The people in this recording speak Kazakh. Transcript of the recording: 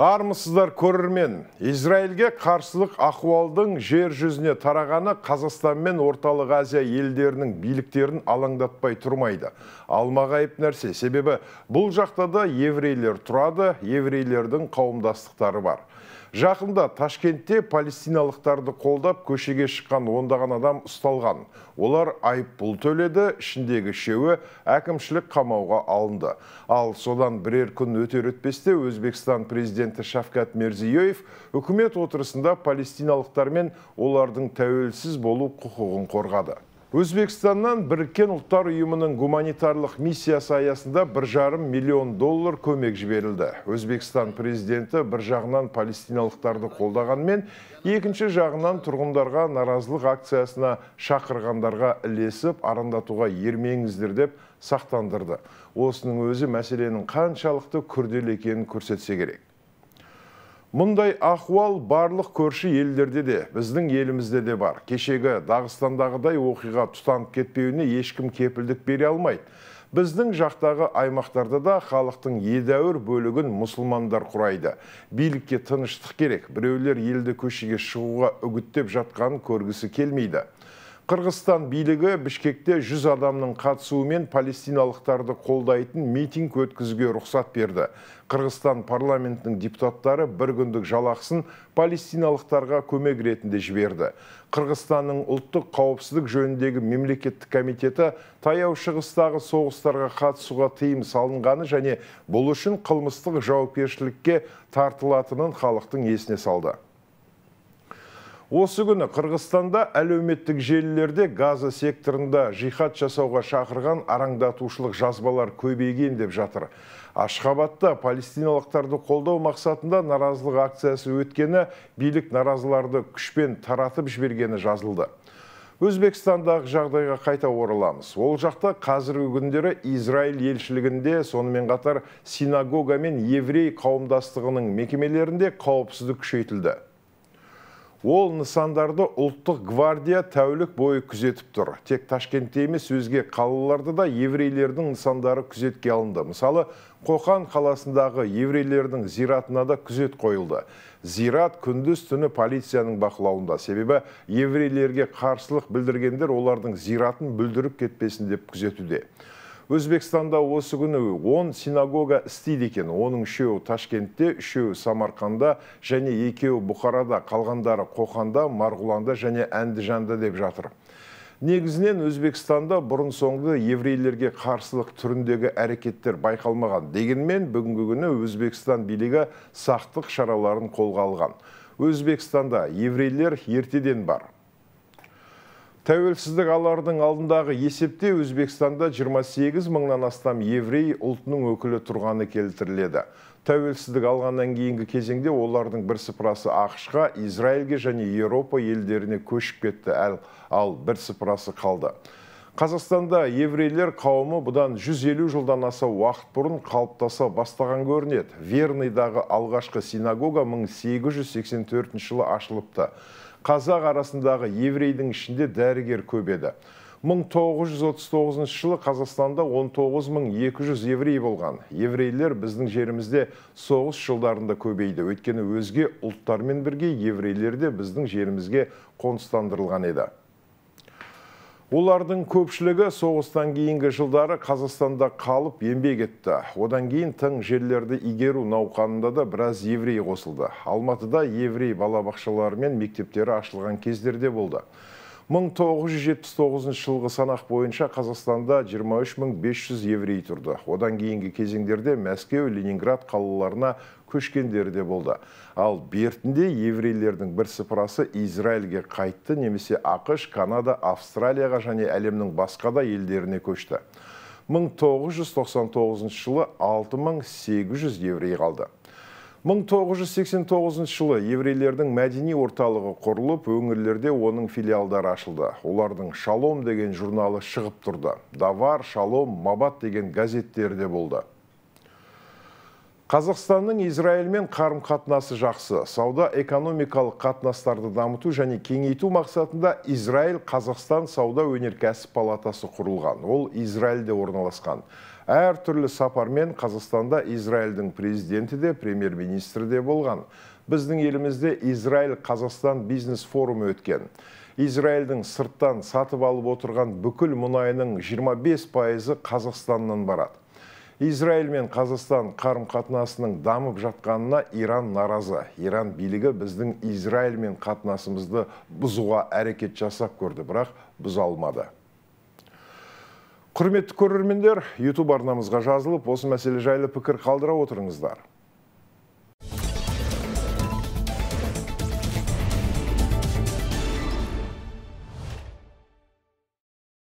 армысыздар көрермен израильге қарсылық ахуалдың жер жүзіне тарағаны қазақстан мен орталық азия елдерінің биліктерін алаңдатпай тұрмайды алмағайып нәрсе себебі бұл жақта да еврейлер тұрады еврейлердің қауымдастықтары бар жақында ташкентте палестиналықтарды қолдап көшеге шыққан ондаған адам ұсталған олар айыппұл төледі ішіндегі шеуі әкімшілік қамауға алынды ал содан бірер күн өтер өтпесте өзбекстан президенті шавкат Мерзиёев үкімет отырысында палестиналықтармен олардың тәуелсіз болу құқығын қорғады Өзбекстаннан біріккен ұлттар ұйымының гуманитарлық миссиясы аясында бір жарым миллион доллар көмек жіберілді. Өзбекстан президенті бір жағынан палестиналықтарды қолдағанмен, екінші жағынан тұрғындарға наразылық акциясына шақырғандарға ілесіп, арандатуға ермеңіздер деп сақтандырды. Осының өзі мәселенің қаншалықты күрделі екенін көрсетсе керек. Мұндай ахуал барлық көрші елдерде де, біздің елімізде де бар. Кешегі Дағыстандағыдай оқиға тұтанып кетпеуіне ешкім кепілдік бере алмайды. Біздің жақтағы аймақтарда да халықтың едәуір бөлігін мұсылмандар құрайды. Билікке тыныштық керек, біреулер елді көшеге шығуға үгіттеп жатқанын көргісі келмейді. Қырғызстан билігі Бішкекте 100 адамның қатысуымен палестиналықтарды қолдайтын митинг өткізуге рұқсат берді. Қырғызстан парламентінің депутаттары бір күндік жалақсын палестиналықтарға көмек ретінде жіберді. Қырғызстанның ұлттық қауіпсіздік жөніндегі мемлекеттік комитеті таяу шығыстағы соғыстарға қатысуға тыйым салынғаны және бұл үшін қылмыстық жауапкершілікке тартылатынын халықтың есіне салды. Осы күні Қырғызстанда әлеуметтік желілерде ғазы секторында жиқат жасауға шақырған араңдатушылық жазбалар көбейген деп жатыр. Ашқабатта палестиналықтарды қолдау мақсатында наразылық акциясы өткені билік наразыларды күшпен таратып жібергені жазылды. Өзбекстандағы жағдайға қайта ораламыз. Ол жақта қазіргі күндері Израиль елшілігінде, сонымен қатар синагога мен еврей қауымдастығының мекемелерінде қауіпсіздік күшейтілді Ол нысандарды ұлттық гвардия тәулік бойы күзетіп тұр. Тек Ташкентте емес өзге қалыларды да еврейлердің нысандары күзетке алынды. Мысалы, Қоқан қаласындағы еврейлердің зиратына да күзет қойылды. Зират күндіз түні полицияның бақылауында. Себебі еврейлерге қарсылық білдіргендер олардың зиратын бүлдіріп кетпесін деп күзетуде өзбекстанда осы күні 10 синагога істейді екен оның үшеуі ташкентте үшеуі самарқанда және екеу бұхарада қалғандары қоқанда марғұланда және әндіжанда деп жатыр негізінен өзбекстанда бұрын соңды еврейлерге қарсылық түріндегі әрекеттер байқалмаған дегенмен бүгінгі күні өзбекстан билігі сақтық шараларын қолға алған өзбекстанда еврейлер ертеден бар тәуелсіздік алардың алдындағы есепте Өзбекстанда 28 мыңнан астам еврей ұлтының өкілі тұрғаны келтіріледі. Тәуелсіздік алғаннан кейінгі кезеңде олардың бірсыпырасы Ақшқа, Израильге және Еуропа елдеріне көшіп кетті, әл, ал бірсыпырасы қалды. Қазақстанда еврейлер қауымы бұдан 150 жылдан аса уақыт бұрын қалыптаса бастаған көрінеді. Верныйдағы алғашқы синагога 1884 жылы ашылыпты қазақ арасындағы еврейдің ішінде дәрігер көп еді 1939 жылы Қазақстанда 19200 еврей болған. Еврейлер біздің жерімізде соғыс жылдарында көбейді. Өйткені өзге ұлттармен бірге еврейлер де біздің жерімізге қоныстандырылған еді. Олардың көпшілігі соғыстан кейінгі жылдары Қазақстанда қалып еңбек етті. Одан кейін тың жерлерді игеру науқанында да біраз еврей қосылды. Алматыда еврей балабақшалары мен мектептері ашылған кездерде болды. 1979 жылғы санақ бойынша Қазақстанда 23500 еврей тұрды. Одан кейінгі кезеңдерде Мәскеу, Ленинград қалаларына көшкендері де болды. Ал бертінде еврейлердің бір бірсыпырасы Израильге қайтты немесе Ақыш, канада австралияға және әлемнің басқа да елдеріне көшті 1999 жылы 6800 еврей қалды 1989 жылы еврейлердің мәдени орталығы құрылып, өңірлерде оның филиалдары ашылды. Олардың «Шалом» деген журналы шығып тұрды. «Давар», «Шалом», «Мабат» деген газеттерде болды. Қазақстанның Израильмен қарым қатынасы жақсы. Сауда экономикалық қатынастарды дамыту және кеңейту мақсатында Израиль Қазақстан сауда өнеркәсіп палатасы құрылған. Ол Израильде орналасқан. Әр түрлі сапармен Қазақстанда Израильдің президенті де, премьер-министрі де болған. Біздің елімізде Израиль Қазақстан бизнес форумы өткен. Израильдің сырттан сатып алып отырған бүкіл мұнайының 25 пайызы Қазақстаннан барады израиль мен қазақстан қарым қатынасының дамып жатқанына иран наразы иран билігі біздің израильмен қатынасымызды бұзуға әрекет жасап көрді бірақ бұза алмады құрметті көрермендер YouTube арнамызға жазылып осы мәселе жайлы пікір қалдыра отырыңыздар